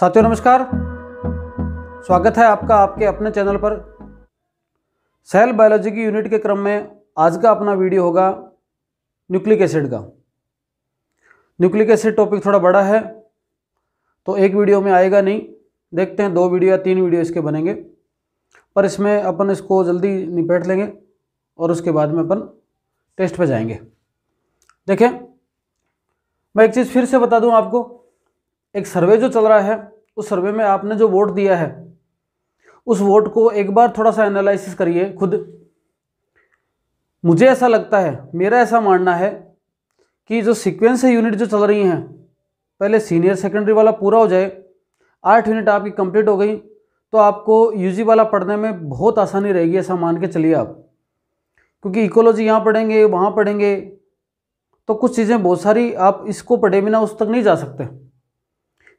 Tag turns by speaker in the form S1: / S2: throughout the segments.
S1: साथियों नमस्कार स्वागत है आपका आपके अपने चैनल पर सेल बायोलॉजी की यूनिट के क्रम में आज का अपना वीडियो होगा न्यूक्लिक एसिड का न्यूक्लिक एसिड टॉपिक थोड़ा बड़ा है तो एक वीडियो में आएगा नहीं देखते हैं दो वीडियो या तीन वीडियो इसके बनेंगे पर इसमें अपन इसको जल्दी निपेट लेंगे और उसके बाद में अपन टेस्ट पर जाएंगे देखें मैं एक चीज़ फिर से बता दूं आपको एक सर्वे जो चल रहा है उस सर्वे में आपने जो वोट दिया है उस वोट को एक बार थोड़ा सा एनालिसिस करिए खुद मुझे ऐसा लगता है मेरा ऐसा मानना है कि जो सिक्वेंस है यूनिट जो चल रही हैं पहले सीनियर सेकेंडरी वाला पूरा हो जाए आठ यूनिट आपकी कंप्लीट हो गई तो आपको यूजी वाला पढ़ने में बहुत आसानी रहेगी ऐसा मान के चलिए आप क्योंकि इकोलॉजी यहाँ पढ़ेंगे वहाँ पढ़ेंगे तो कुछ चीज़ें बहुत सारी आप इसको पढ़े बिना उस तक नहीं जा सकते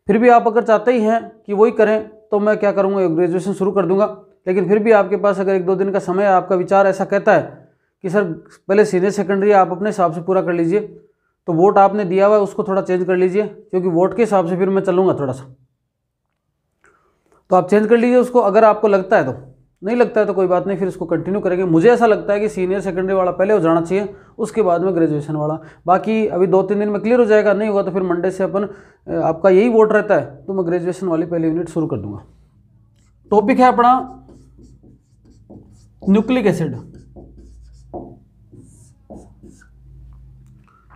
S1: फिर भी आप अगर चाहते ही हैं कि वही करें तो मैं क्या करूँगा ग्रेजुएशन शुरू कर दूँगा लेकिन फिर भी आपके पास अगर एक दो दिन का समय है आपका विचार ऐसा कहता है कि सर पहले सीनियर सेकेंडरी आप अपने हिसाब से पूरा कर लीजिए तो वोट आपने दिया हुआ है उसको थोड़ा चेंज कर लीजिए क्योंकि वोट के हिसाब से फिर मैं चलूँगा थोड़ा सा तो आप चेंज कर लीजिए उसको अगर आपको लगता है तो नहीं लगता है तो कोई बात नहीं फिर इसको कंटिन्यू करेंगे मुझे ऐसा लगता है कि सीनियर सेकेंडरी वाला पहले हो जाना चाहिए उसके बाद में ग्रेजुएशन वाला बाकी अभी दो तीन दिन में क्लियर हो जाएगा नहीं हुआ तो फिर मंडे से अपन आपका यही वोट रहता है तो मैं ग्रेजुएशन वाली पहली यूनिट शुरू कर दूंगा टॉपिक है अपना न्यूक्लिक एसिड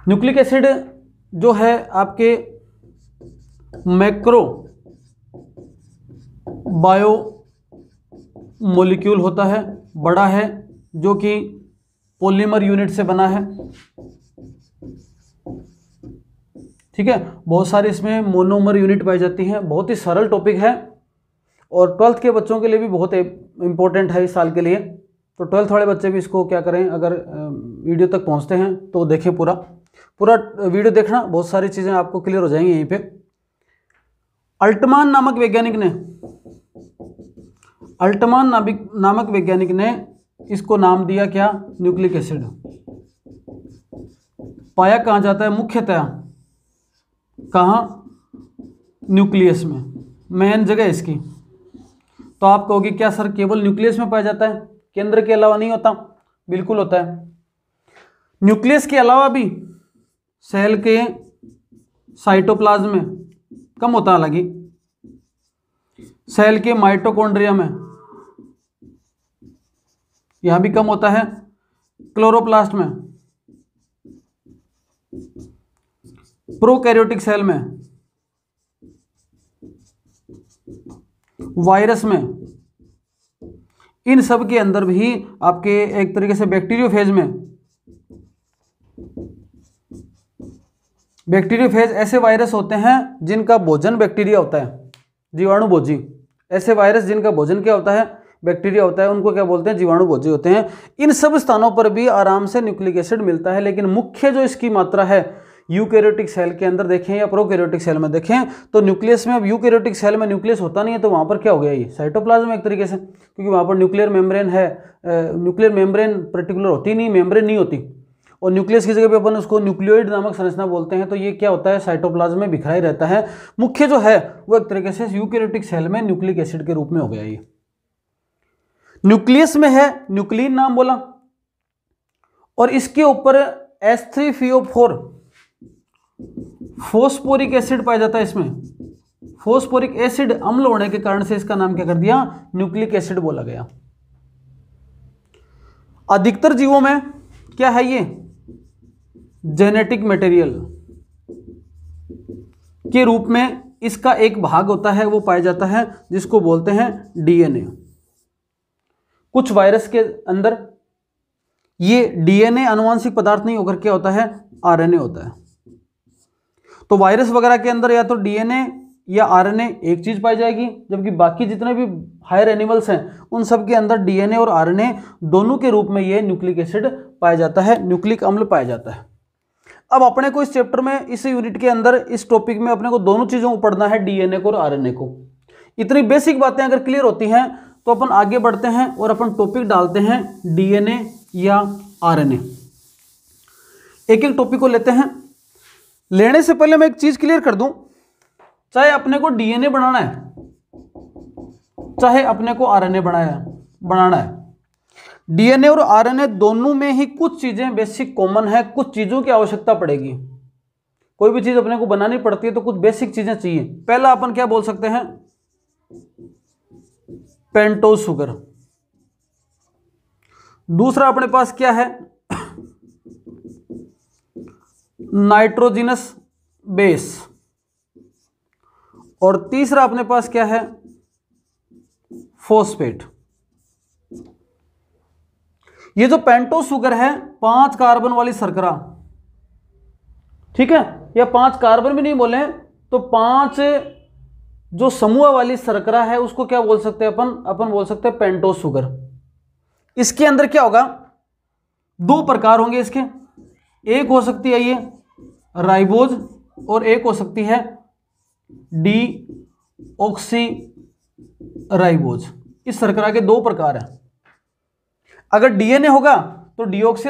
S1: न्यूक्लिक एसिड जो है आपके मैक्रो बायो मोलिक्यूल होता है बड़ा है जो कि पॉलीमर यूनिट से बना है ठीक है बहुत सारे इसमें मोनोमर यूनिट पाई जाती हैं बहुत ही सरल टॉपिक है और ट्वेल्थ के बच्चों के लिए भी बहुत इंपॉर्टेंट है इस साल के लिए तो ट्वेल्थ वाले बच्चे भी इसको क्या करें अगर वीडियो तक पहुंचते हैं तो देखें पूरा पूरा वीडियो देखना बहुत सारी चीज़ें आपको क्लियर हो जाएंगी यहीं पे अल्टमान नामक वैज्ञानिक ने अल्टमान नामक वैज्ञानिक ने इसको नाम दिया क्या न्यूक्लिक एसिड पाया कहाँ जाता है मुख्यतः कहाँ न्यूक्लियस में मेन जगह इसकी तो आप कहोगे क्या सर केवल न्यूक्लियस में पाया जाता है केंद्र के अलावा नहीं होता बिल्कुल होता है न्यूक्लियस के अलावा भी सेल के साइटोप्लाज्म में कम होता है अलग सेल के माइटोकॉन्ड्रिया में यहां भी कम होता है क्लोरोप्लास्ट में प्रोकैरियोटिक सेल में वायरस में इन सब के अंदर भी आपके एक तरीके से बैक्टीरियोफेज में बैक्टीरियोफेज ऐसे वायरस होते हैं जिनका भोजन बैक्टीरिया होता है जीवाणु भोजी ऐसे वायरस जिनका भोजन क्या होता है बैक्टीरिया होता है उनको क्या बोलते हैं जीवाणु भोजी होते हैं इन सब स्थानों पर भी आराम से न्यूक्लिक एसिड मिलता है लेकिन मुख्य जो इसकी मात्रा है यूकेरोटिक सेल के अंदर देखें या प्रोकेरोटिक सेल में देखें तो न्यूक्लियस में अब यूकेरोटिक सेल में न्यूक्लियस होता नहीं है तो वहाँ पर क्या हो गया ये साइटोप्लाज्म एक तरीके से क्योंकि वहाँ पर न्यूक्लियर मेम्ब्रेन है न्यूक्लियर मेम्ब्रेन पर्टिकुलर होती नहीं मेम्ब्रेन नहीं होती और न्यूक्लियस की जगह पे अपन उसको न्यूक्लियोइड नामक संरचना बोलते हैं तो ये क्या होता है साइटोप्लाज्म में बिखरा ही रहता है मुख्य जो है वो एक तरीके से यूकेरोटिक सेल में न्यूक्लिक एसिड के रूप में हो गया ये न्यूक्लियस में है न्यूक्लिन नाम बोला और इसके ऊपर S three P O four phosphoric acid पाया जाता है इसमें फोस्पोरिक एसिड अम्ल होने के कारण से इसका नाम क्या कर दिया न्यूक्लिक एसिड बोला गया अधिकतर जीवों में क्या है ये जेनेटिक मटेरियल के रूप में इसका एक भाग होता है वो पाया जाता है जिसको बोलते हैं डीएनए कुछ वायरस के अंदर ये डीएनए अनुवांशिक पदार्थ नहीं होकर क्या होता है आरएनए होता है तो वायरस वगैरह के अंदर या तो डीएनए या आरएनए एक चीज पाई जाएगी जबकि बाकी जितने भी हायर एनिमल्स हैं उन सब के अंदर डीएनए और आरएनए दोनों के रूप में ये न्यूक्लिक एसिड पाया जाता है न्यूक्लिक अम्ल पाया जाता है अब अपने को इस चैप्टर में इस यूनिट के अंदर इस टॉपिक में अपने को दोनों चीज़ों को पढ़ना है डीएनए को और आरएनए को इतनी बेसिक बातें अगर क्लियर होती हैं तो अपन आगे बढ़ते हैं और अपन टॉपिक डालते हैं डीएनए या आरएनए एक एक टॉपिक को लेते हैं लेने से पहले मैं एक चीज क्लियर कर दूं चाहे अपने को डीएनए बनाना है चाहे अपने को आरएनए बनाया बनाना है डीएनए और आरएनए दोनों में ही कुछ चीजें बेसिक कॉमन है कुछ चीजों की आवश्यकता पड़ेगी कोई भी चीज अपने को बनानी पड़ती है तो कुछ बेसिक चीजें चाहिए पहला अपन क्या बोल सकते हैं पेंटो शुगर दूसरा अपने पास क्या है नाइट्रोजिनस बेस और तीसरा अपने पास क्या है फोस्फेट ये जो पेंटो शुगर है पांच कार्बन वाली सरकरा ठीक है या पांच कार्बन भी नहीं बोले तो पांच जो समूह वाली सरकरा है उसको क्या बोल सकते हैं अपन अपन बोल सकते हैं पेंटोस शुगर इसके अंदर क्या होगा दो प्रकार होंगे इसके एक हो सकती है ये राइबोज और एक हो सकती है डी ऑक्सी राइबोज इस सरकरा के दो प्रकार हैं अगर डीएनए होगा तो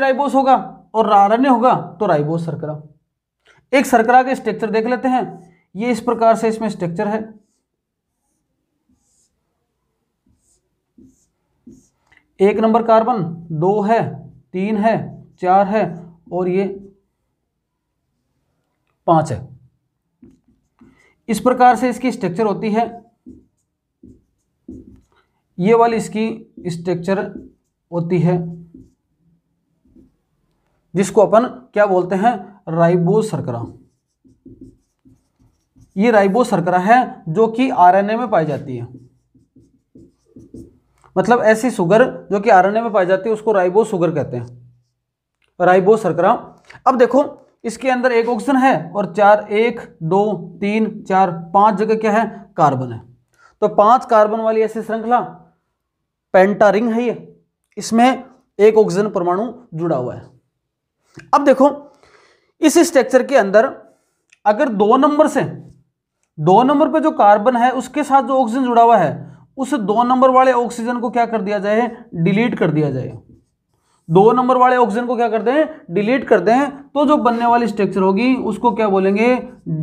S1: राइबोज होगा और आरएनए होगा तो राइबोज सरकरा एक सरकरा के स्ट्रक्चर देख लेते हैं ये इस प्रकार से इसमें स्ट्रक्चर है एक नंबर कार्बन दो है तीन है चार है और ये पांच है इस प्रकार से इसकी स्ट्रक्चर होती है ये वाली इसकी स्ट्रक्चर होती है जिसको अपन क्या बोलते हैं राइबो सरकरा ये राइबो सरकरा है जो कि आरएनए में पाई जाती है मतलब ऐसी शुगर जो कि आरएनए में पाई जाती है उसको राइबो शुगर कहते हैं राइबो सरकरा अब देखो इसके अंदर एक ऑक्सीजन है और चार एक दो तीन चार पांच जगह क्या है कार्बन है तो पांच कार्बन वाली ऐसी श्रृंखला पेंटारिंग है ये इसमें एक ऑक्सीजन परमाणु जुड़ा हुआ है अब देखो इस स्ट्रक्चर के अंदर अगर दो नंबर से दो नंबर पे जो कार्बन है उसके साथ जो ऑक्सीजन जुड़ा हुआ है उस दो नंबर वाले ऑक्सीजन को क्या कर दिया जाए डिलीट कर दिया जाए दो नंबर वाले ऑक्सीजन को क्या करते हैं डिलीट करते हैं तो जो बनने वाली स्ट्रक्चर होगी उसको क्या बोलेंगे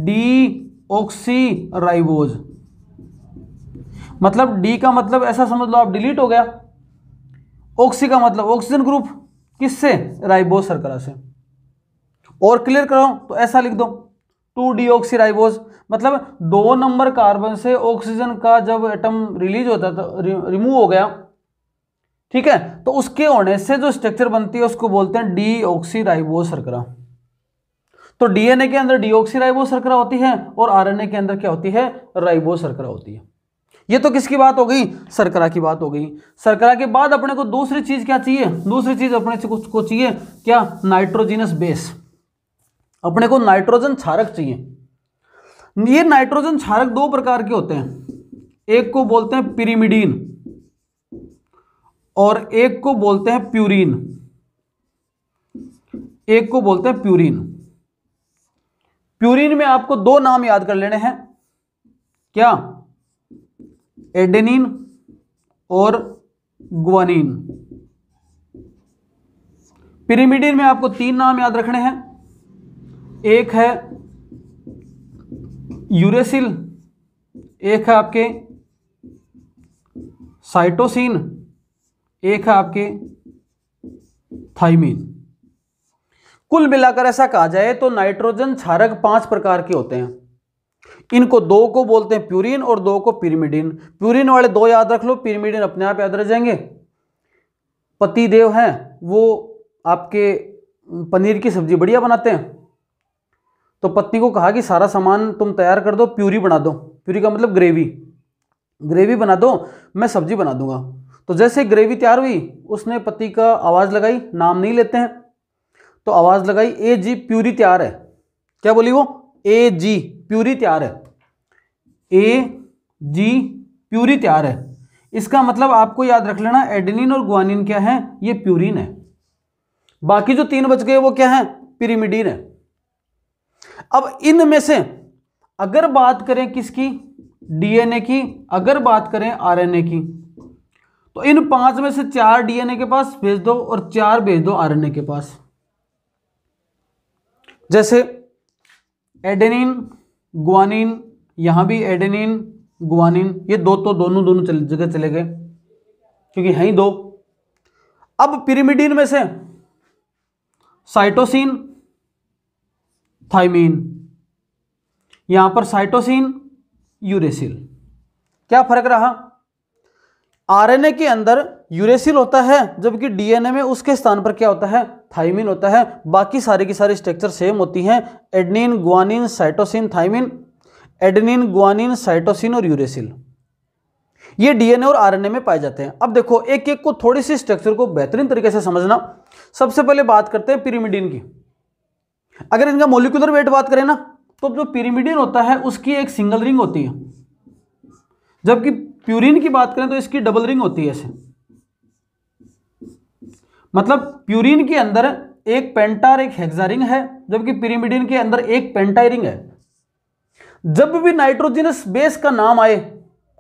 S1: डी ऑक्सी राइबोज मतलब डी का मतलब ऐसा समझ लो आप डिलीट हो गया ऑक्सी का मतलब ऑक्सीजन ग्रुप किससे राइबोज सरकरा से और क्लियर कराओ तो ऐसा लिख दो टू डीऑक्सीराइबोज मतलब दो नंबर कार्बन से ऑक्सीजन का जब एटम रिलीज होता था रि, रिमूव हो गया ठीक है तो उसके होने से जो स्ट्रक्चर बनती है उसको बोलते हैं डी ऑक्सीराइबो सरकरा तो डीएनए के अंदर ऑक्सीराइबो सरकरा होती है और आरएनए के अंदर क्या होती है राइबो सरकरा होती है ये तो किसकी बात हो गई सरकरा की बात हो गई सरकरा के बाद अपने को दूसरी चीज क्या चाहिए दूसरी चीज अपने को चाहिए क्या नाइट्रोजिनस बेस अपने को नाइट्रोजन छारक चाहिए ये नाइट्रोजन छारक दो प्रकार के होते हैं एक को बोलते हैं पिरिमिडीन और एक को बोलते हैं प्यूरिन एक को बोलते हैं प्यूरिन प्यूरिन में आपको दो नाम याद कर लेने हैं क्या एडेनिन और ग्वानिन पिरिमिडिन में आपको तीन नाम याद रखने हैं एक है यूरेसिल एक है आपके साइटोसिन एक है आपके थाइमिन कुल मिलाकर ऐसा कहा जाए तो नाइट्रोजन क्षारक पांच प्रकार के होते हैं इनको दो को बोलते हैं प्यूरिन और दो को पिरिमिडिन प्यूरिन वाले दो याद रख लो पिरिमिडिन अपने आप याद रह जाएंगे पति देव हैं वो आपके पनीर की सब्जी बढ़िया बनाते हैं तो पत्नी को कहा कि सारा सामान तुम तैयार कर दो प्यूरी बना दो प्यूरी का मतलब ग्रेवी ग्रेवी बना दो मैं सब्जी बना दूंगा तो जैसे ग्रेवी तैयार हुई उसने पति का आवाज़ लगाई नाम नहीं लेते हैं तो आवाज़ लगाई ए जी प्यूरी तैयार है क्या बोली वो ए जी प्यूरी तैयार है ए जी प्यूरी तैयार है इसका मतलब आपको याद रख लेना एडिनिन और गुआनिन क्या है ये प्यूरिन है बाकी जो तीन बच गए वो क्या है पिरीमिडीन है अब इनमें से अगर बात करें किसकी डीएनए की अगर बात करें आरएनए की तो इन पांच में से चार डीएनए के पास भेज दो और चार भेज दो आरएनए के पास जैसे एडेनिन गुआनिन यहां भी एडेनिन गुआनिन ये दो तो दोनों दोनों चल, जगह चले गए क्योंकि है ही दो अब पिरिमिडिन में से साइटोसिन थाइमीन यहां पर साइटोसिन यूरेसिल क्या फर्क रहा आरएनए के अंदर यूरेसिल होता है जबकि डीएनए में उसके स्थान पर क्या होता है थाइमिन होता है बाकी सारी की सारी स्ट्रक्चर सेम होती हैं adenine guanine cytosine thymine adenine guanine cytosine और यूरेसिल ये डीएनए और आरएनए में पाए जाते हैं अब देखो एक एक को थोड़ी सी स्ट्रक्चर को बेहतरीन तरीके से समझना सबसे पहले बात करते हैं पिरीमिडिन की अगर इनका मोलिकुलर वेट बात करें ना तो जो पिरीमिडिन होता है उसकी एक सिंगल रिंग होती है जबकि प्यूरिन की बात करें तो इसकी डबल रिंग होती है ऐसे मतलब प्यूरिन के अंदर एक पेंटार एक हेक्सा रिंग है जबकि पिरीमिडिन के अंदर एक पेंटा रिंग है जब भी नाइट्रोजिनस बेस का नाम आए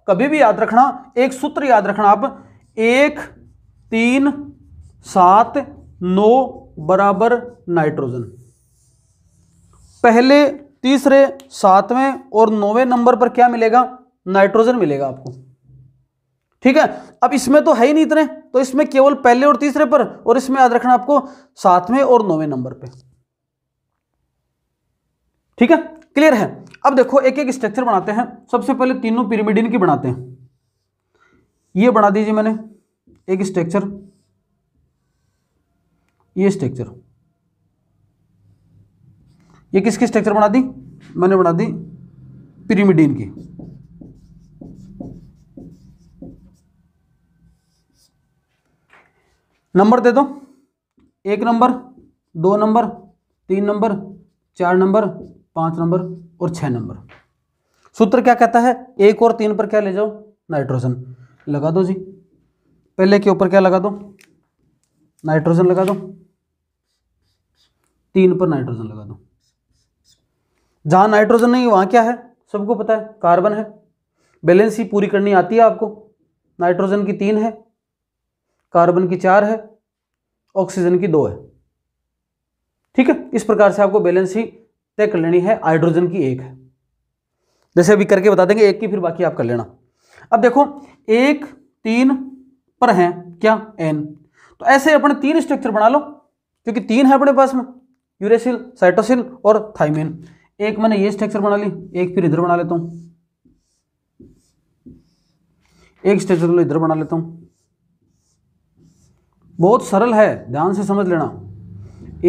S1: कभी भी याद रखना एक सूत्र याद रखना आप एक तीन सात नौ बराबर नाइट्रोजन पहले तीसरे सातवें और नौवें नंबर पर क्या मिलेगा नाइट्रोजन मिलेगा आपको ठीक है अब इसमें तो है ही नहीं इतने तो इसमें केवल पहले और तीसरे पर और इसमें याद रखना आपको सातवें और नौवें नंबर पे ठीक है क्लियर है अब देखो एक एक स्ट्रक्चर बनाते हैं सबसे पहले तीनों पिरिमिडिन की बनाते हैं ये बना दीजिए मैंने एक स्ट्रक्चर ये स्ट्रक्चर ये किसकी स्ट्रक्चर बना दी मैंने बना दी पिरीमिडीन की नंबर दे दो एक नंबर दो नंबर तीन नंबर चार नंबर पांच नंबर और छह नंबर सूत्र क्या कहता है एक और तीन पर क्या ले जाओ नाइट्रोजन लगा दो जी पहले के ऊपर क्या लगा दो नाइट्रोजन लगा दो तीन पर नाइट्रोजन लगा दो जहां नाइट्रोजन नहीं वहां क्या है सबको पता है कार्बन है बैलेंस ही पूरी करनी आती है आपको नाइट्रोजन की तीन है कार्बन की चार है ऑक्सीजन की दो है ठीक है इस प्रकार से आपको बैलेंस ही तय कर लेनी है हाइड्रोजन की एक है जैसे अभी करके बता देंगे एक की फिर बाकी आप कर लेना अब देखो एक तीन पर है क्या एन तो ऐसे अपने तीन स्ट्रक्चर बना लो क्योंकि तीन है अपने पास में यूरेसिल साइटोसिल और थाइमिन एक मैंने ये स्ट्रक्चर बना ली एक फिर इधर बना लेता हूं एक स्ट्रक्चर इधर बना लेता हूं बहुत सरल है ध्यान से समझ लेना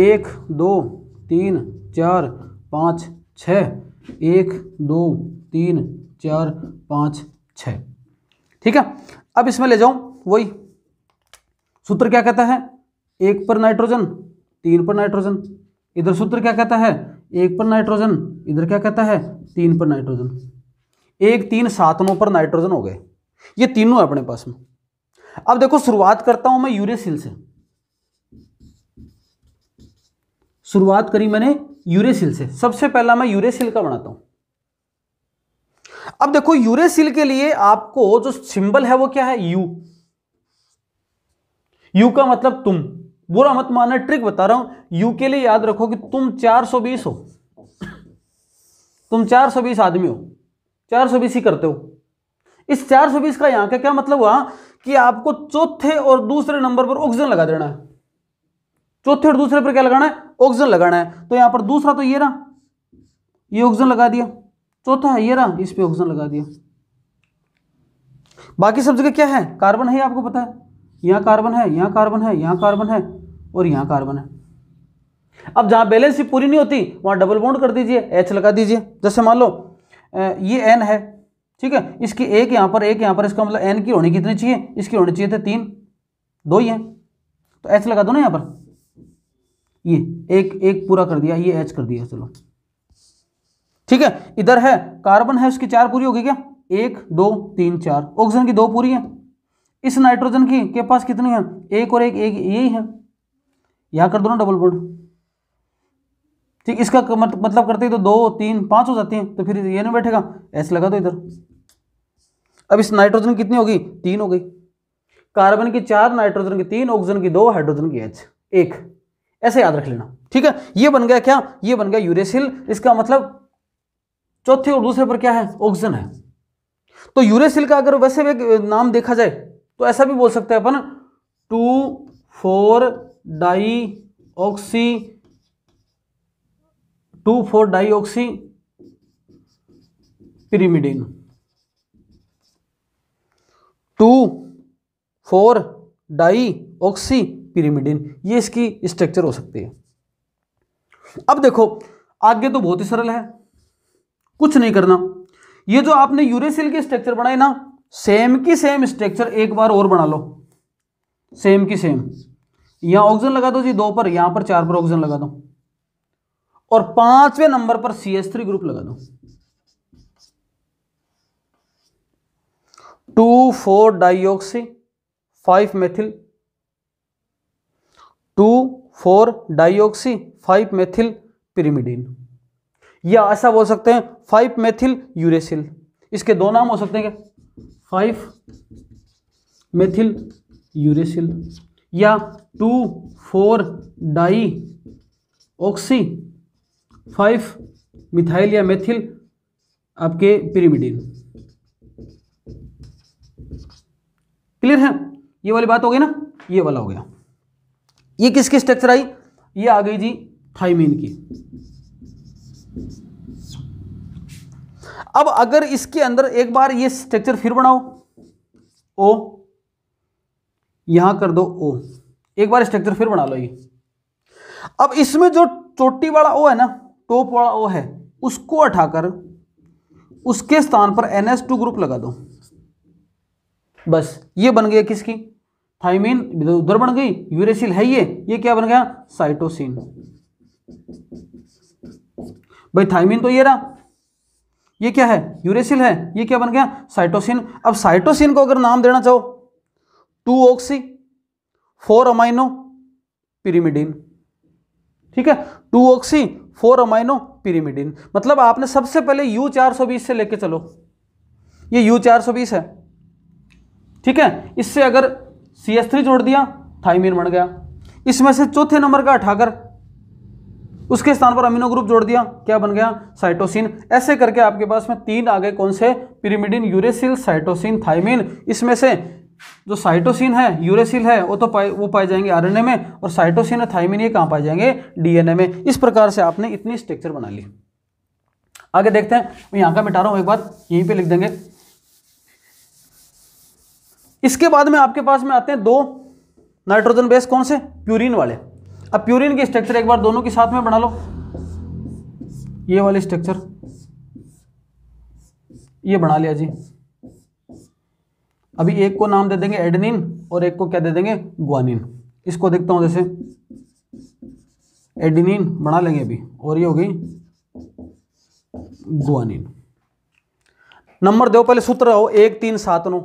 S1: एक दो तीन चार पाँच छ एक दो तीन चार पाँच छ ठीक है अब इसमें ले जाऊं वही सूत्र क्या कहता है एक पर नाइट्रोजन तीन पर नाइट्रोजन इधर सूत्र क्या कहता है एक पर नाइट्रोजन इधर क्या कहता है तीन पर नाइट्रोजन एक तीन सात नौ पर नाइट्रोजन हो गए ये तीनों है अपने पास में अब देखो शुरुआत करता हूं मैं यूरेसिल से शुरुआत करी मैंने यूरेसिल से सबसे पहला मैं यूरेसिल का बनाता हूं अब देखो यूरेसिल के लिए आपको जो सिंबल है वो क्या है यू यू का मतलब तुम बुरा मत मानना ट्रिक बता रहा हूं यू के लिए याद रखो कि तुम 420 हो तुम 420 आदमी हो 420 ही करते हो इस 420 का यहां का क्या मतलब हुआ कि आपको चौथे और दूसरे नंबर पर ऑक्सीजन लगा देना है चौथे और दूसरे पर क्या लगाना है ऑक्सीजन लगाना है तो यहां पर दूसरा तो ये रहा ये ऑक्सीजन लगा दिया चौथा ये रहा इस पर ऑक्सीजन लगा दिया बाकी सब जगह क्या है कार्बन है आपको पता है यहाँ कार्बन है यहाँ कार्बन है यहाँ कार्बन है और यहाँ कार्बन है अब जहाँ बैलेंस ही पूरी नहीं होती वहाँ डबल बॉन्ड कर दीजिए एच लगा दीजिए जैसे मान लो ये एन है ठीक है इसकी एक यहाँ पर एक यहाँ पर इसका मतलब एन की होनी कितनी चाहिए इसकी होनी चाहिए थे तो तीन दो ही हैं तो एच लगा दो ना यहाँ पर ये एक एक पूरा कर दिया ये एच कर दिया चलो ठीक है इधर है कार्बन है उसकी चार पूरी होगी क्या एक दो तीन चार ऑक्सीजन की दो पूरी है इस नाइट्रोजन की के पास कितनी है एक और एक एक यही है यहां कर दो ना डबल बोर्ड ठीक इसका मतलब करते ही तो दो तीन पांच हो जाती हैं तो फिर ये नहीं बैठेगा ऐसे लगा दो इधर अब इस नाइट्रोजन कितनी होगी तीन हो गई कार्बन की चार नाइट्रोजन की तीन ऑक्सीजन की दो हाइड्रोजन की एच एक ऐसे याद रख लेना ठीक है ये बन गया क्या ये बन गया यूरेसिल इसका मतलब चौथे और दूसरे पर क्या है ऑक्सीजन है तो यूरेसिल का अगर वैसे भी नाम देखा जाए तो ऐसा भी बोल सकते हैं अपन two four dioxy two four dioxy pyrimidine two four dioxy pyrimidine ये इसकी स्ट्रक्चर हो सकती है अब देखो आगे तो बहुत ही सरल है कुछ नहीं करना ये जो आपने यूरेसिल की स्ट्रक्चर बनाई ना सेम की सेम स्ट्रक्चर एक बार और बना लो सेम की सेम यहां ऑक्सीजन लगा दो जी दो पर यहां पर चार पर ऑक्सीजन लगा दो और पांचवें नंबर पर सी एस थ्री ग्रुप लगा दो two four dioxy five methyl two four dioxy five methyl pyrimidine या ऐसा बोल सकते हैं फाइव मेथिल यूरेसिल इसके दो नाम हो सकते हैं क्या फाइव मेथिल यूरेसिल या two four dioxy five methyl या मेथिल आपके पिरीमिडिन क्लियर है ये वाली बात हो गई ना ये वाला हो गया ये किसकी स्ट्रक्चर आई ये आ गई जी थाइमिन की अब अगर इसके अंदर एक बार ये स्ट्रक्चर फिर बनाओ ओ यहां कर दो ओ एक बार स्ट्रक्चर फिर बना लो ये अब इसमें जो चोटी वाला ओ है ना टॉप वाला ओ है उसको हटाकर उसके स्थान पर एन एस टू ग्रुप लगा दो बस ये बन गया किसकी थाइमीन उधर बन गई यूरेसिल है ये ये क्या बन गया साइटोसिन भाई थाइमिन तो ये रहा ये क्या है यूरेसिल है ये क्या बन गया साइटोसिन अब साइटोसिन को अगर नाम देना चाहो two oxy four amino pyrimidine ठीक है two oxy four amino pyrimidine मतलब आपने सबसे पहले यू चार सौ बीस से लेके चलो ये यू चार सौ बीस है ठीक है इससे अगर सी एस थ्री जोड़ दिया थाइमिन बन गया इसमें से चौथे नंबर का उठाकर उसके स्थान पर अमीनो ग्रुप जोड़ दिया क्या बन गया साइटोसिन ऐसे करके आपके पास में तीन आ गए कौन से पिरीमिडिन यूरेसिल साइटोसिन थाइमिन इसमें से जो साइटोसिन है यूरेसिल है वो तो पाए वो पाए जाएंगे आरएनए में और साइटोसिन और थाइमिन ये कहाँ पाए जाएंगे डीएनए में इस प्रकार से आपने इतनी स्ट्रक्चर बना ली आगे देखते हैं मैं यहाँ का मिटा रहा हूँ एक बार यहीं पर लिख देंगे इसके बाद में आपके पास में आते हैं दो नाइट्रोजन बेस कौन से प्यूरिन वाले अब प्यूरिन की स्ट्रक्चर एक बार दोनों के साथ में बना लो ये वाली स्ट्रक्चर ये बना लिया जी अभी एक को नाम दे देंगे एडनिन और एक को क्या दे देंगे ग्वानिन इसको देखता हूं जैसे एडनिन बना लेंगे अभी और ये हो गई ग्वानिन नंबर दो पहले सूत्र हो एक तीन सात नौ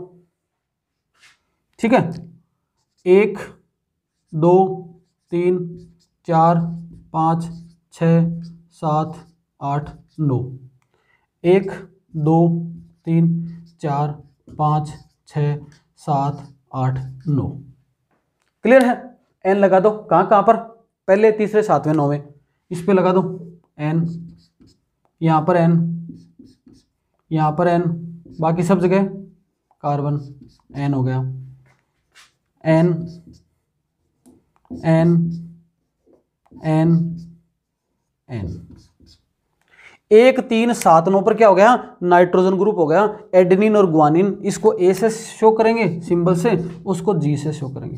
S1: ठीक है एक दो तीन चार पाँच छ सात आठ नौ एक दो तीन चार पाँच छ सात आठ नौ क्लियर है एन लगा दो कहाँ कहाँ पर पहले तीसरे सातवें नौवें इस पे लगा दो एन यहाँ पर एन यहाँ पर एन बाकी सब जगह कार्बन एन हो गया एन एन एन एन एक तीन सात नौ पर क्या हो गया नाइट्रोजन ग्रुप हो गया एडनिन और ग्वानिन इसको ए से शो करेंगे सिंबल से उसको जी से शो करेंगे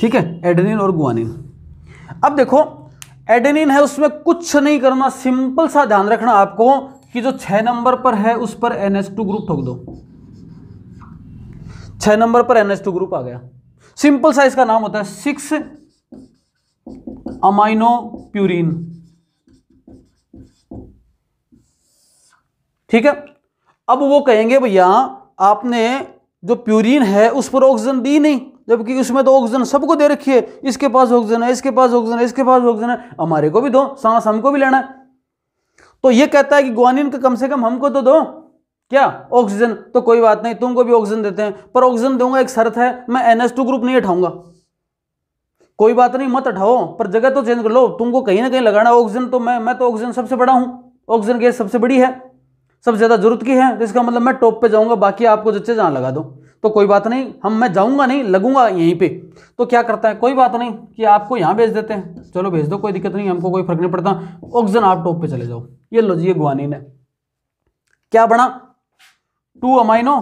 S1: ठीक है एडनिन और ग्वानिन अब देखो एडनिन है उसमें कुछ नहीं करना सिंपल सा ध्यान रखना आपको कि जो छह नंबर पर है उस पर एन ग्रुप ठोक दो छह नंबर पर एनएस टू ग्रुप आ गया सिंपल साइज का नाम होता है सिक्स अमाइनो प्यूरिन ठीक है अब वो कहेंगे भैया आपने जो प्यूरिन है उस पर ऑक्सीजन दी नहीं जबकि उसमें तो ऑक्सीजन सबको दे रखी है इसके पास ऑक्सीजन है इसके पास ऑक्सीजन है इसके पास ऑक्सीजन है हमारे को भी दो सांस हमको भी लेना है तो ये कहता है कि ग्वानिन का कम से कम हमको तो दो क्या ऑक्सीजन तो कोई बात नहीं तुमको भी ऑक्सीजन देते हैं पर ऑक्सीजन दूंगा एक शर्त है मैं एन ग्रुप नहीं उठाऊंगा कोई बात नहीं मत उठाओ पर जगह तो चेंज कर लो तुमको कहीं ना कहीं लगाना ऑक्सीजन तो मैं मैं तो ऑक्सीजन सबसे बड़ा हूं ऑक्सीजन गैस सबसे बड़ी है सबसे ज़्यादा जरूरत की है जिसका इसका मतलब मैं टॉप पे जाऊंगा बाकी आपको जच्चे जहां लगा दो तो कोई बात नहीं हम मैं जाऊंगा नहीं लगूंगा यहीं पे तो क्या करता है कोई बात नहीं कि आपको यहां भेज देते हैं चलो भेज दो कोई दिक्कत नहीं हमको कोई फर्क नहीं पड़ता ऑक्सीजन आप टॉप पे चले जाओ ये लो जी ये गुआनी ने क्या बना टू अमाइनो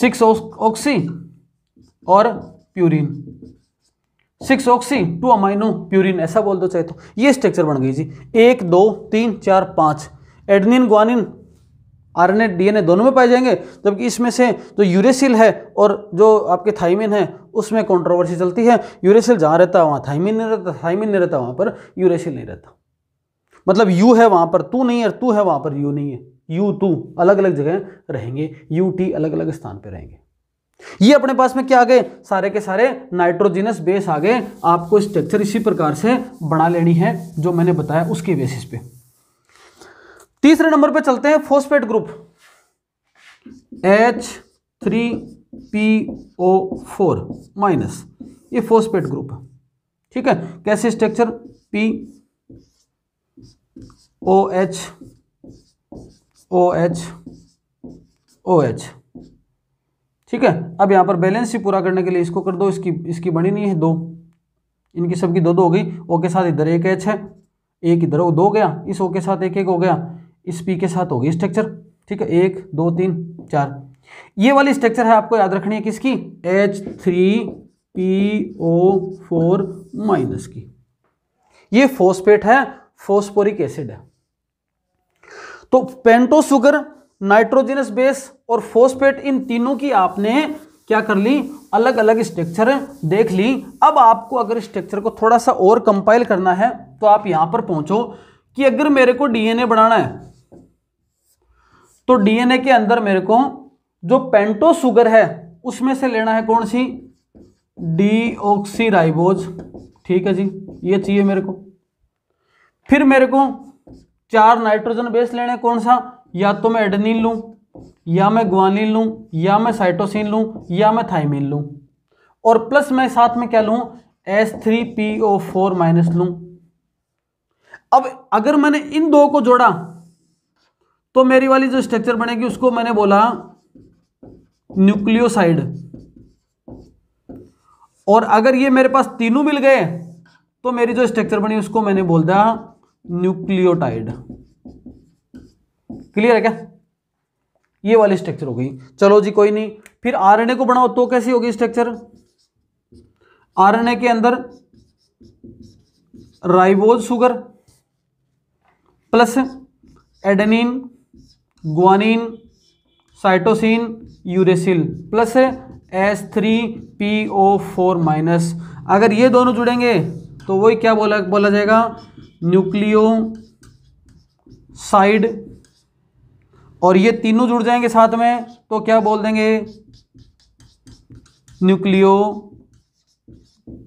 S1: सिक्स ऑक्सी और purine six oxy two amino purine ऐसा बोल दो चाहे तो ये स्ट्रक्चर बन गई जी एक दो तीन चार पांच एडनिन ग्वानिन आरएनए डीएनए दोनों में पाए जाएंगे जबकि इसमें से जो यूरेसिल है और जो आपके थाइमिन है उसमें कंट्रोवर्सी चलती है यूरेसिल जहां रहता है वहां थाइमिन नहीं रहता थाइमिन नहीं रहता वहां पर यूरेसिल नहीं रहता मतलब यू है वहां पर तू नहीं है तू है वहां पर यू नहीं है यू टू अलग अलग जगह रहेंगे यू टी अलग अलग स्थान पर रहेंगे ये अपने पास में क्या आ गए सारे के सारे नाइट्रोजिनस बेस आ गए आपको स्ट्रक्चर इसी प्रकार से बना लेनी है जो मैंने बताया उसके बेसिस पे तीसरे नंबर पे चलते हैं phosphate group H three P O four minus ये फोस्फेट ग्रुप ठीक है कैसे structure P O H O H O H ठीक है अब यहाँ पर बैलेंस ही पूरा करने के लिए इसको कर दो इसकी इसकी बनी नहीं है दो इनकी सबकी दो दो हो गई ओ के साथ इधर एक एच है एक इधर वो दो गया इस ओ के साथ एक एक हो गया इस पी के साथ हो गई स्ट्रक्चर ठीक है एक दो तीन चार ये वाली स्ट्रक्चर है आपको याद रखनी है किसकी H three P O four minus की ये फोस्पेट है फोस्पोरिक एसिड है तो पेंटो शुगर नाइट्रोजनस बेस और फोस्फेट इन तीनों की आपने क्या कर ली अलग अलग स्ट्रक्चर देख ली अब आपको अगर स्ट्रक्चर को थोड़ा सा और कंपाइल करना है तो आप यहां पर पहुंचो कि अगर मेरे को डीएनए बनाना है तो डीएनए के अंदर मेरे को जो पेंटो शुगर है उसमें से लेना है कौन सी डीऑक्सीराइबोज ठीक है जी ये चाहिए मेरे को फिर मेरे को चार नाइट्रोजन बेस लेने कौन सा या तो मैं एडनिन लूँ या मैं ग्वानिन लूँ या मैं साइटोसिन लूँ या मैं थाइमिन लूँ और प्लस मैं साथ में क्या लूँ S three P O four minus लूँ अब अगर मैंने इन दो को जोड़ा तो मेरी वाली जो स्ट्रक्चर बनेगी उसको मैंने बोला न्यूक्लियोसाइड और अगर ये मेरे पास तीनों मिल गए तो मेरी जो स्ट्रक्चर बनी उसको मैंने बोल दिया न्यूक्लियोटाइड क्लियर है क्या ये वाली स्ट्रक्चर हो गई चलो जी कोई नहीं फिर आरएनए को बनाओ तो कैसी होगी स्ट्रक्चर आरएनए के अंदर ribose sugar plus adenine guanine cytosine uracil plus S three P O four minus अगर ये दोनों जुड़ेंगे तो वही क्या बोला बोला जाएगा न्यूक्लियो साइड और ये तीनों जुड़ जाएंगे साथ में तो क्या बोल देंगे न्यूक्लियो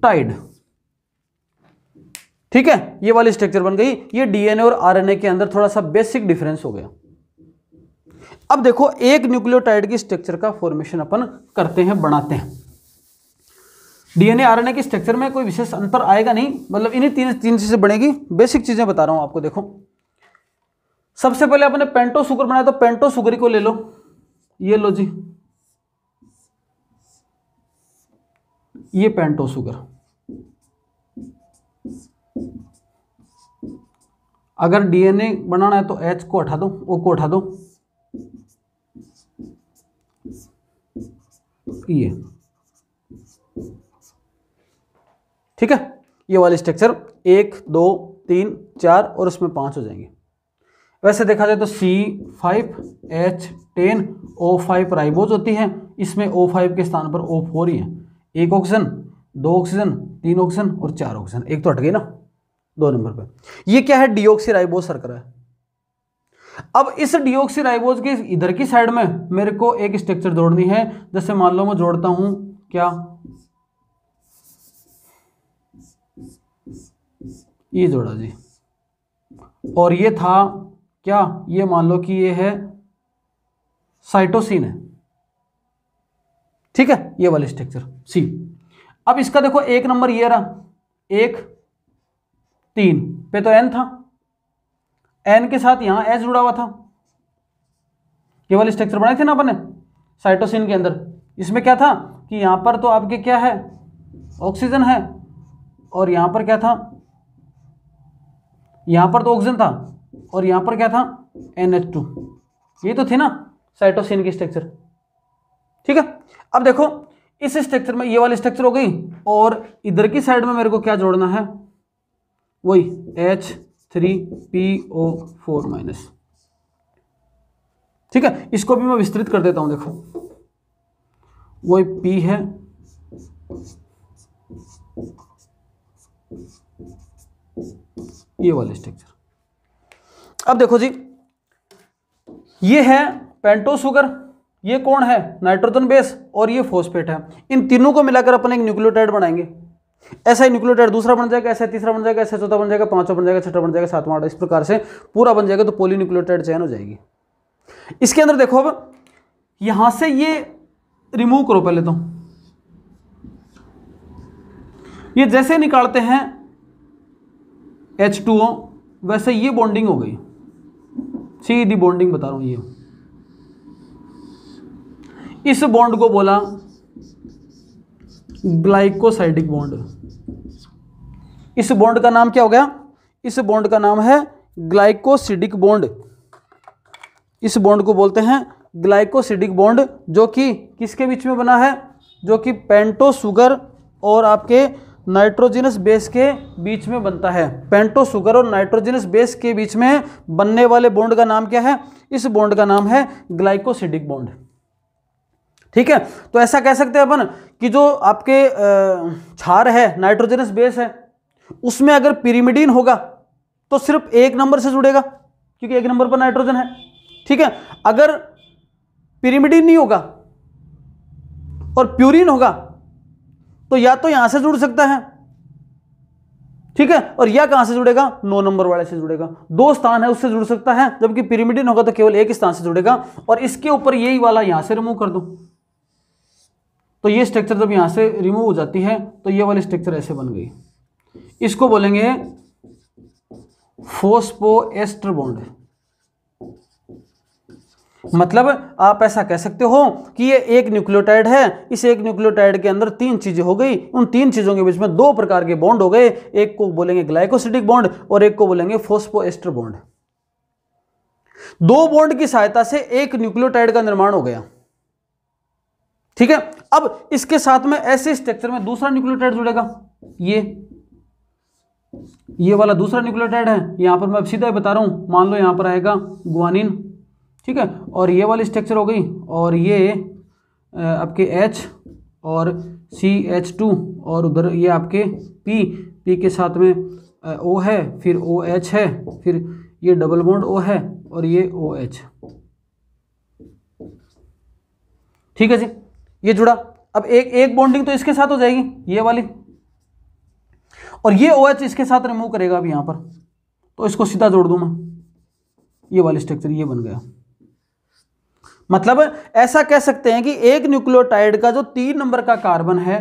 S1: टाइड ठीक है ये वाली स्ट्रक्चर बन गई ये डीएनए और आरएनए के अंदर थोड़ा सा बेसिक डिफरेंस हो गया अब देखो एक न्यूक्लियोटाइड की स्ट्रक्चर का फॉर्मेशन अपन करते हैं बनाते हैं डीएनए आरएनए के स्ट्रक्चर में कोई विशेष अंतर आएगा नहीं मतलब इन्हीं तीन तीन चीज़ें बनेगी बेसिक चीज़ें बता रहा हूं आपको देखो सबसे पहले आपने पेंटो सुगर बनाया तो पेंटो सुगर को ले लो ये लो जी ये पेंटो सुगर अगर डीएनए बनाना है तो एच को उठा दो ओ को उठा दो ये ठीक है ये वाले स्ट्रक्चर एक दो तीन चार और उसमें पांच हो जाएंगे वैसे देखा जाए तो C five H ten O five ribose होती है इसमें ओ फाइव के स्थान पर ओ फोर ही है एक ऑक्सीजन दो ऑक्सीजन तीन ऑक्सीजन और चार ऑक्सीजन एक तो हट गई ना दो नंबर पर ये क्या है डिओक्सीराइबोज राइबोज है अब इस राइबोज के इधर की साइड में मेरे को एक स्ट्रक्चर जोड़नी है जैसे मान लो मैं जोड़ता हूं क्या ये जोड़ा जी और ये था क्या ये मान लो कि ये है साइटोसिन है ठीक है ये वाले स्ट्रक्चर सी अब इसका देखो एक नंबर ये रहा एक तीन पे तो एन था एन के साथ यहां एस जुड़ा हुआ था ये वाले स्ट्रक्चर बनाए थे ना अपने साइटोसिन के अंदर इसमें क्या था कि यहां पर तो आपके क्या है ऑक्सीजन है और यहां पर क्या था यहां पर तो ऑक्सीजन था और यहां पर क्या था एन एच टू ये तो थे ना साइटोसिन की स्ट्रक्चर ठीक है अब देखो इस स्ट्रक्चर में ये वाली स्ट्रक्चर हो गई और इधर की साइड में मेरे को क्या जोड़ना है वही H three P O four minus ठीक है इसको भी मैं विस्तृत कर देता हूं देखो वही पी है ये वाले स्ट्रक्चर अब देखो जी ये है पेंटो शुगर ये कौन है नाइट्रोजन बेस और ये फॉस्फेट है इन तीनों को मिलाकर अपन एक न्यूक्लियोटाइड बनाएंगे ऐसा ही न्यूक्लियोटाइड दूसरा बन जाएगा ऐसा तीसरा बन जाएगा ऐसा चौथा बन जाएगा पांचवा बन जाएगा छठा बन जाएगा सातवां आठ इस प्रकार से पूरा बन जाएगा तो पोली न्यूक्लियोटाइड चयन हो जाएगी इसके अंदर देखो अब यहां से ये रिमूव करो पहले तो ये जैसे निकालते हैं एच टू ओ वैसे ये बॉन्डिंग हो गई सीधी बॉन्डिंग बता रहा हूँ ये इस बॉन्ड को बोला ग्लाइकोसाइडिक बॉन्ड इस बॉन्ड का नाम क्या हो गया इस बॉन्ड का नाम है ग्लाइकोसिडिक बॉन्ड इस बॉन्ड को बोलते हैं ग्लाइकोसिडिक बॉन्ड जो कि किसके बीच में बना है जो कि पेंटो और आपके नाइट्रोजिनस बेस के बीच में बनता है पेंटो सुगर और नाइट्रोजिनस बेस के बीच में बनने वाले बॉन्ड का नाम क्या है इस बॉन्ड का नाम है ग्लाइकोसिडिक बॉन्ड ठीक है तो ऐसा कह सकते हैं अपन कि जो आपके छार है नाइट्रोजनस बेस है उसमें अगर पिरीमिडीन होगा तो सिर्फ एक नंबर से जुड़ेगा क्योंकि एक नंबर पर नाइट्रोजन है ठीक है अगर पिरीमिडीन नहीं होगा और प्यूरिन होगा तो या तो यहां से जुड़ सकता है ठीक है और यह कहां से जुड़ेगा नौ नंबर वाले से जुड़ेगा दो स्थान है उससे जुड़ सकता है जबकि पिरिमिडिन होगा तो केवल एक स्थान से जुड़ेगा और इसके ऊपर यही वाला यहां से रिमूव कर दो तो ये स्ट्रक्चर जब यहां से रिमूव हो जाती है तो ये वाली स्ट्रक्चर ऐसे बन गई इसको बोलेंगे फोस्पो एस्टर बॉन्ड मतलब आप ऐसा कह सकते हो कि ये एक न्यूक्लियोटाइड है इस एक न्यूक्लियोटाइड के अंदर तीन चीज़ें हो गई उन तीन चीज़ों के बीच में दो प्रकार के बॉन्ड हो गए एक को बोलेंगे ग्लाइकोसिडिक बॉन्ड और एक को बोलेंगे फोस्पोएस्टर बॉन्ड दो बॉन्ड की सहायता से एक न्यूक्लियोटाइड का निर्माण हो गया ठीक है अब इसके साथ में ऐसे स्ट्रक्चर में दूसरा न्यूक्लियोटाइड जुड़ेगा ये ये वाला दूसरा न्यूक्लियोटाइड है यहां पर मैं सीधा ही बता रहा हूं मान लो यहां पर आएगा ग्वानिन ठीक है और ये वाली स्ट्रक्चर हो गई और ये आपके एच और सी एच टू और उधर ये आपके पी पी के साथ में ओ है फिर ओ एच है फिर ये डबल बॉन्ड ओ है और ये ओ एच ठीक है जी ये जुड़ा अब एक एक बॉन्डिंग तो इसके साथ हो जाएगी ये वाली और ये ओ OH इसके साथ रिमूव करेगा अब यहाँ पर तो इसको सीधा जोड़ दूँ मैं ये वाली स्ट्रक्चर ये बन गया मतलब ऐसा कह सकते हैं कि एक न्यूक्लियोटाइड का जो तीन नंबर का कार्बन है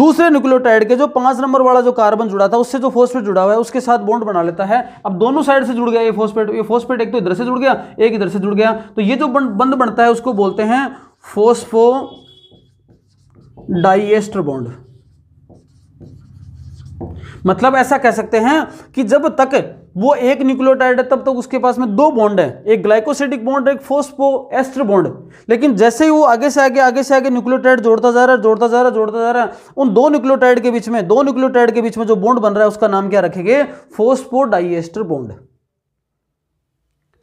S1: दूसरे न्यूक्लियोटाइड के जो पांच नंबर वाला जो कार्बन जुड़ा था उससे जो फोस्फेट जुड़ा हुआ है उसके साथ बॉन्ड बना लेता है अब दोनों साइड से जुड़ गया ये फोस्फेट ये फोस्फेट एक तो इधर से जुड़ गया एक इधर से जुड़ गया तो ये जो बंद बनता है उसको बोलते हैं फोस्फो डाइएस्टर बॉन्ड मतलब ऐसा कह सकते हैं कि जब तक वो एक न्यूक्लियोटाइड है तब तक उसके पास में दो बॉन्ड है एक ग्लाइकोसिडिक बॉन्ड एक फोस्पो एस्ट्र बॉन्ड लेकिन जैसे ही वो आगे से आगे आगे से आगे न्यूक्लियोटाइड जोड़ता जा रहा है जोड़ता जा रहा है जोड़ता जा रहा है उन दो न्यूक्लियोटाइड के बीच में दो न्यूक्लियोटाइड के बीच में जो बॉन्ड बन रहा है उसका नाम क्या रखेंगे फोस्पो डाइएस्टर बॉन्ड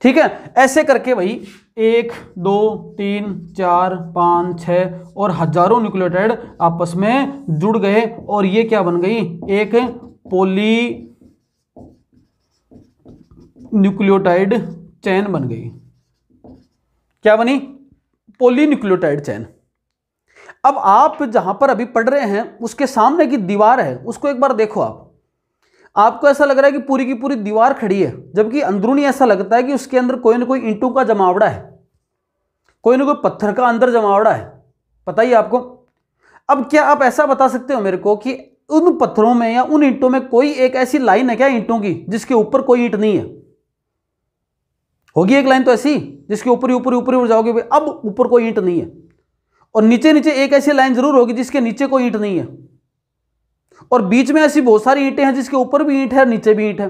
S1: ठीक है ऐसे करके भाई एक दो तीन चार पाँच छ और हजारों न्यूक्लियोटाइड आपस में जुड़ गए और ये क्या बन गई एक पोली न्यूक्लियोटाइड चैन बन गई क्या बनी पोली न्यूक्लियोटाइड चैन अब आप जहां पर अभी पढ़ रहे हैं उसके सामने की दीवार है उसको एक बार देखो आप आपको ऐसा लग रहा है कि पूरी की पूरी दीवार खड़ी है जबकि अंदरूनी ऐसा लगता है कि उसके अंदर कोई ना कोई ईंटों का जमावड़ा है कोई ना कोई पत्थर का अंदर जमावड़ा है पता ही आपको अब क्या आप ऐसा बता सकते हो मेरे को कि उन पत्थरों में या उन ईंटों में कोई एक ऐसी लाइन है क्या ईंटों की जिसके ऊपर कोई ईंट नहीं है होगी एक लाइन तो ऐसी जिसके ऊपर ही ऊपर ऊपर ही जाओगे अब ऊपर कोई ईंट नहीं है और नीचे नीचे एक ऐसी लाइन जरूर होगी जिसके नीचे कोई ईंट नहीं है और बीच में ऐसी बहुत सारी ईंटें हैं जिसके ऊपर भी ईंट है और नीचे भी ईंट है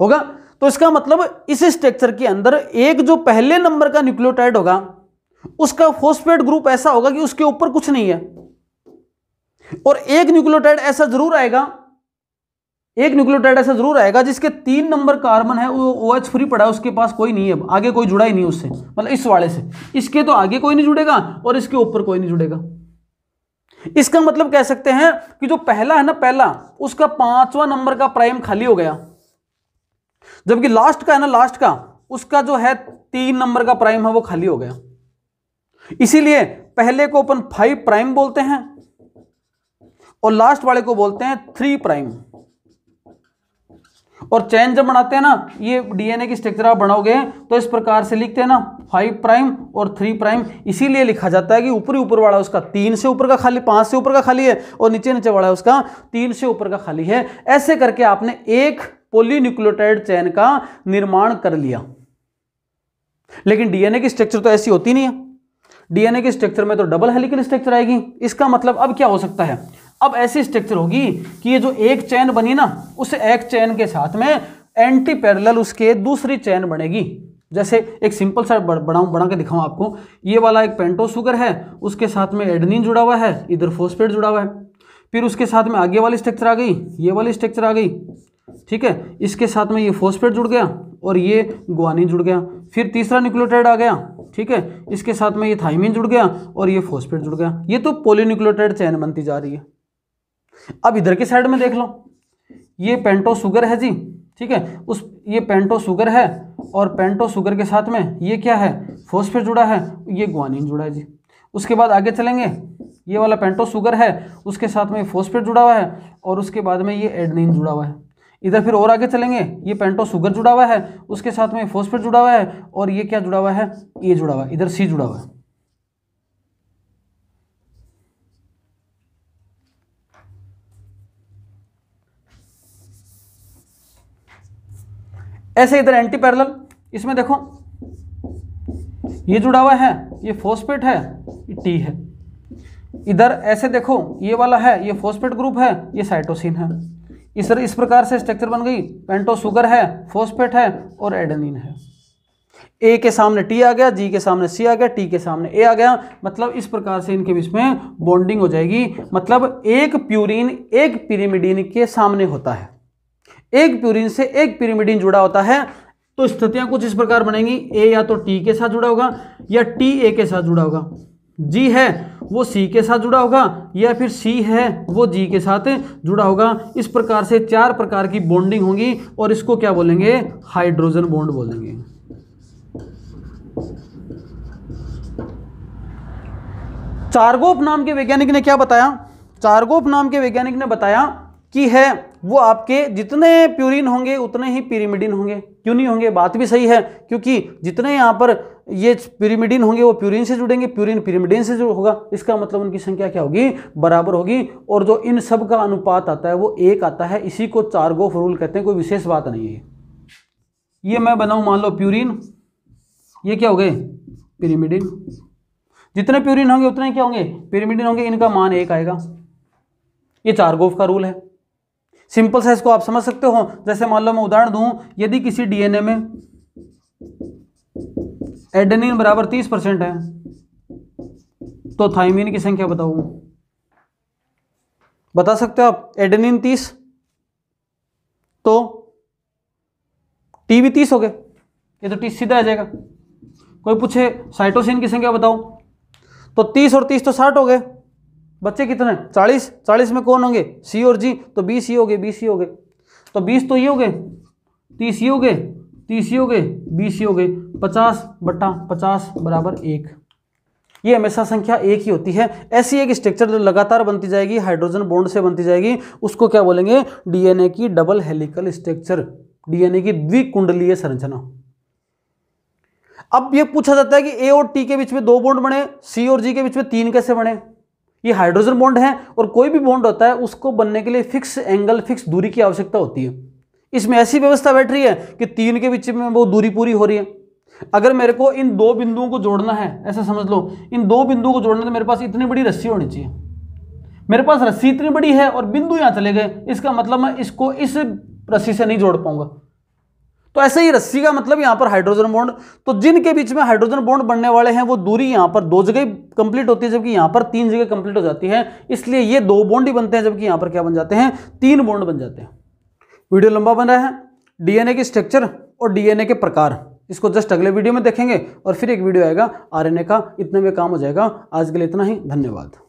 S1: होगा तो इसका मतलब इस स्ट्रक्चर के अंदर एक जो पहले नंबर का न्यूक्लियोटाइड होगा उसका फोस्फेट ग्रुप ऐसा होगा कि उसके ऊपर कुछ नहीं है और एक न्यूक्लियोटाइड ऐसा जरूर आएगा एक न्यूक्लियोटाइड ऐसा जरूर आएगा जिसके तीन नंबर कार्बन है वो ओएच OH फ्री पड़ा है उसके पास कोई नहीं है आगे कोई जुड़ा ही नहीं उससे मतलब इस वाले से इसके तो आगे कोई नहीं जुड़ेगा और इसके ऊपर कोई नहीं जुड़ेगा इसका मतलब कह सकते हैं कि जो पहला है ना पहला उसका पांचवा नंबर का प्राइम खाली हो गया जबकि लास्ट का है ना लास्ट का उसका जो है तीन नंबर का प्राइम है वो खाली हो गया इसीलिए पहले को अपन फाइव प्राइम बोलते हैं और लास्ट वाले को बोलते हैं थ्री प्राइम और चैन जब बनाते हैं ना ये डीएनए की स्ट्रक्चर आप बनाओगे तो इस प्रकार से लिखते हैं ना फाइव प्राइम और थ्री प्राइम इसीलिए लिखा जाता है कि ऊपरी ऊपर वाला उसका तीन से ऊपर का खाली पांच से ऊपर का खाली है और नीचे नीचे वाला उसका तीन से ऊपर का खाली है ऐसे करके आपने एक पोलिन्यूक्लियोटाइड चैन का निर्माण कर लिया लेकिन डीएनए की स्ट्रक्चर तो ऐसी होती नहीं है डीएनए के स्ट्रक्चर में तो डबल हेलिकल स्ट्रक्चर आएगी इसका मतलब अब क्या हो सकता है अब ऐसी स्ट्रक्चर होगी कि ये जो एक चैन बनी ना उस एक चैन के साथ में एंटी पैरेलल उसके दूसरी चैन बनेगी जैसे एक सिंपल सा बनाऊँ बना के दिखाऊँ आपको ये वाला एक पेंटो शुगर है उसके साथ में एडनिन जुड़ा हुआ है इधर फोस्फेट जुड़ा हुआ है फिर उसके साथ में आगे वाली स्ट्रक्चर आ गई ये वाली स्ट्रक्चर आ गई ठीक है इसके साथ में ये फोस्फेट जुड़ गया और ये गुआनिन जुड़ गया फिर तीसरा न्यूक्लियोटाइड आ गया ठीक है इसके साथ में ये थाइमिन जुड़ गया और ये फोस्फेट जुड़ गया ये तो पोलिन्यूक्लियोटाइड चैन बनती जा रही है अब इधर की साइड में देख लो ये पेंटो शुगर है जी ठीक है उस ये पेंटो शुगर है और पेंटो शुगर के साथ में ये क्या है फोस्फेट जुड़ा है ये ग्वानिन जुड़ा है जी उसके बाद आगे चलेंगे ये वाला पेंटो शुगर है उसके साथ में फोस्फेट जुड़ा हुआ है और उसके बाद में ये एडनिन जुड़ा हुआ है इधर फिर और आगे चलेंगे ये पेंटो शुगर जुड़ा हुआ है उसके साथ में फोस्फेट जुड़ा हुआ है और ये क्या जुड़ा हुआ है ये जुड़ा हुआ है इधर सी जुड़ा हुआ है ऐसे इधर एंटी पैरल इसमें देखो ये जुड़ा हुआ है ये फोस्पेट है ये टी है इधर ऐसे देखो ये वाला है ये फोस्पेट ग्रुप है ये साइटोसिन है इस इस प्रकार से स्ट्रक्चर बन गई पेंटो सुगर है फोस्पेट है और एडनिन है ए के सामने टी आ गया जी के सामने सी आ गया टी के सामने ए आ गया मतलब इस प्रकार से इनके बीच में बॉन्डिंग हो जाएगी मतलब एक प्यूरिन एक पिरिमिडीन के सामने होता है एक प्यूरिन से एक पिरिमिडिन जुड़ा होता है तो स्थितियां कुछ इस प्रकार बनेंगी ए या तो टी के साथ जुड़ा होगा या टी ए के साथ जुड़ा होगा जी है वो सी के साथ जुड़ा होगा या फिर सी है वो जी के साथ जुड़ा होगा इस प्रकार से चार प्रकार की बॉन्डिंग होंगी और इसको क्या बोलेंगे हाइड्रोजन बॉन्ड बोलेंगे चारगोप नाम के वैज्ञानिक ने क्या बताया चारगोप नाम के वैज्ञानिक ने बताया की है वो आपके जितने प्यूरिन होंगे उतने ही पिरीमिडिन होंगे क्यों नहीं होंगे बात भी सही है क्योंकि जितने यहाँ पर ये पिरीमिडिन होंगे वो प्यूरिन से जुड़ेंगे प्यूरिन पिरीमिडिन से जुड़ होगा इसका मतलब उनकी संख्या क्या होगी बराबर होगी और जो इन सब का अनुपात आता है वो एक आता है इसी को चारगोफ रूल कहते हैं कोई विशेष बात नहीं है ये मैं बनाऊँ मान लो प्यूरिन ये क्या हो गए पिरीमिडिन जितने प्यूरिन होंगे उतने क्या होंगे पिरीमिडिन होंगे इनका मान एक आएगा ये चारगोफ का रूल है सिंपल सा इसको आप समझ सकते हो जैसे मान लो मैं उदाहरण दूं यदि किसी डीएनए में एडेनिन बराबर तीस परसेंट है तो थाइमिन की संख्या बताओ बता सकते हो आप एडेनिन तीस तो टी भी तीस हो गए ये तो टी सीधा आ जाएगा कोई पूछे साइटोसिन की संख्या बताओ तो तीस और तीस तो साठ हो गए बच्चे कितने चालीस चालीस में कौन होंगे सी और जी तो बीस ही हो गए बीस ही हो गए तो बीस तो ये हो गए तीस ही हो गए तीस ही हो गए बीस ही हो गए पचास बट्टा पचास बराबर एक ये हमेशा संख्या एक ही होती है ऐसी एक स्ट्रक्चर जो लगातार बनती जाएगी हाइड्रोजन बॉन्ड से बनती जाएगी उसको क्या बोलेंगे डीएनए की डबल हेलिकल स्ट्रक्चर डीएनए की द्विकुंडलीय संरचना अब यह पूछा जाता है कि ए और टी के बीच में दो बॉन्ड बने सी और जी के बीच में तीन कैसे बने ये हाइड्रोजन बॉन्ड है और कोई भी बॉन्ड होता है उसको बनने के लिए फिक्स एंगल फिक्स दूरी की आवश्यकता होती है इसमें ऐसी व्यवस्था बैठ रही है कि तीन के बीच में वो दूरी पूरी हो रही है अगर मेरे को इन दो बिंदुओं को जोड़ना है ऐसा समझ लो इन दो बिंदुओं को जोड़ने तो मेरे पास इतनी बड़ी रस्सी होनी चाहिए मेरे पास रस्सी इतनी बड़ी है और बिंदु यहाँ चले गए इसका मतलब मैं इसको इस रस्सी से नहीं जोड़ पाऊंगा तो ऐसे ही रस्सी का मतलब यहाँ पर हाइड्रोजन बॉन्ड तो जिनके बीच में हाइड्रोजन बॉन्ड बनने वाले हैं वो दूरी यहाँ पर दो जगह कंप्लीट होती है जबकि यहाँ पर तीन जगह कंप्लीट हो जाती है इसलिए ये दो बॉन्ड ही बनते हैं जबकि यहाँ पर क्या बन जाते हैं तीन बॉन्ड बन जाते हैं वीडियो लंबा बन रहा है डीएनए की स्ट्रक्चर और डीएनए के प्रकार इसको जस्ट अगले वीडियो में देखेंगे और फिर एक वीडियो आएगा आरएनए का इतने में काम हो जाएगा आज के लिए इतना ही धन्यवाद